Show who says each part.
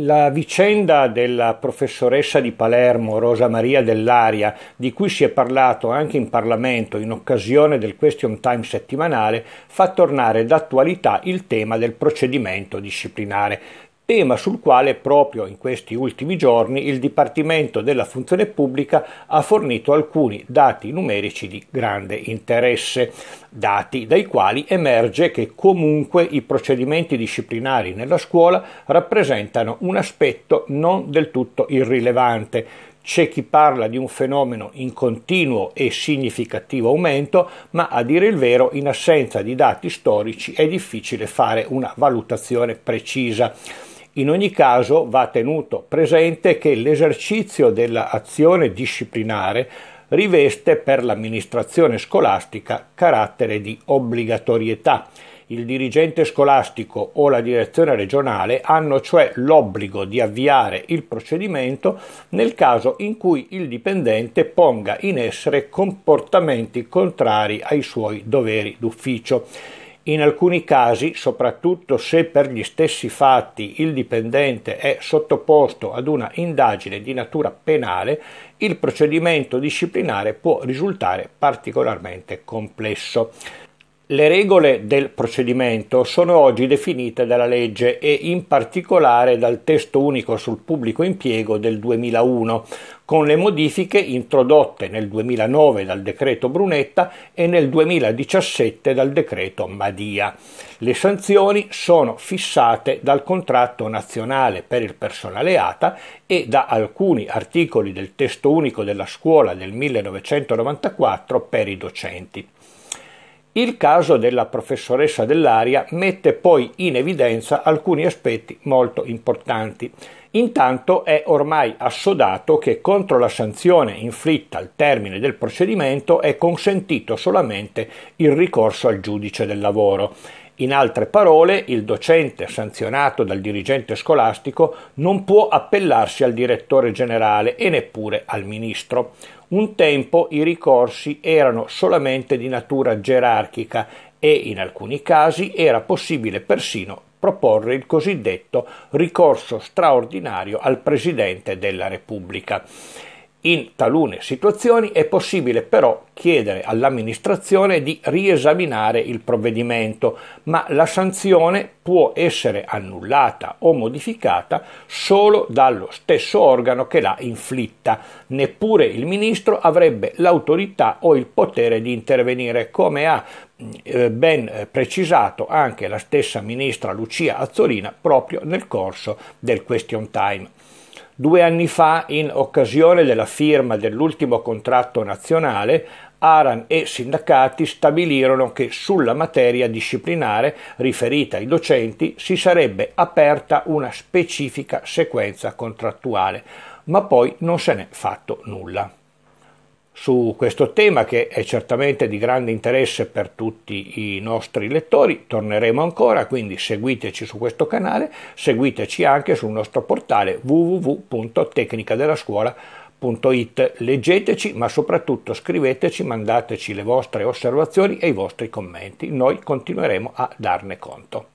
Speaker 1: La vicenda della professoressa di Palermo, Rosa Maria Dell'Aria, di cui si è parlato anche in Parlamento in occasione del question time settimanale, fa tornare d'attualità il tema del procedimento disciplinare tema sul quale proprio in questi ultimi giorni il Dipartimento della Funzione Pubblica ha fornito alcuni dati numerici di grande interesse, dati dai quali emerge che comunque i procedimenti disciplinari nella scuola rappresentano un aspetto non del tutto irrilevante, c'è chi parla di un fenomeno in continuo e significativo aumento, ma a dire il vero in assenza di dati storici è difficile fare una valutazione precisa. In ogni caso va tenuto presente che l'esercizio dell'azione disciplinare riveste per l'amministrazione scolastica carattere di obbligatorietà. Il dirigente scolastico o la direzione regionale hanno cioè l'obbligo di avviare il procedimento nel caso in cui il dipendente ponga in essere comportamenti contrari ai suoi doveri d'ufficio. In alcuni casi, soprattutto se per gli stessi fatti il dipendente è sottoposto ad una indagine di natura penale, il procedimento disciplinare può risultare particolarmente complesso. Le regole del procedimento sono oggi definite dalla legge e in particolare dal testo unico sul pubblico impiego del 2001, con le modifiche introdotte nel 2009 dal decreto Brunetta e nel 2017 dal decreto Madia. Le sanzioni sono fissate dal contratto nazionale per il personale ATA e da alcuni articoli del testo unico della scuola del 1994 per i docenti. Il caso della professoressa dell'aria mette poi in evidenza alcuni aspetti molto importanti. Intanto è ormai assodato che contro la sanzione inflitta al termine del procedimento è consentito solamente il ricorso al giudice del lavoro. In altre parole, il docente sanzionato dal dirigente scolastico non può appellarsi al direttore generale e neppure al ministro. Un tempo i ricorsi erano solamente di natura gerarchica e in alcuni casi era possibile persino proporre il cosiddetto ricorso straordinario al Presidente della Repubblica. In talune situazioni è possibile però chiedere all'amministrazione di riesaminare il provvedimento, ma la sanzione può essere annullata o modificata solo dallo stesso organo che l'ha inflitta. Neppure il ministro avrebbe l'autorità o il potere di intervenire, come ha eh, ben eh, precisato anche la stessa ministra Lucia Azzolina proprio nel corso del question time. Due anni fa, in occasione della firma dell'ultimo contratto nazionale, Aran e sindacati stabilirono che sulla materia disciplinare riferita ai docenti si sarebbe aperta una specifica sequenza contrattuale, ma poi non se n'è fatto nulla su questo tema che è certamente di grande interesse per tutti i nostri lettori. Torneremo ancora, quindi seguiteci su questo canale, seguiteci anche sul nostro portale www.tecnicadellascuola.it. Leggeteci, ma soprattutto scriveteci, mandateci le vostre osservazioni e i vostri commenti. Noi continueremo a darne conto.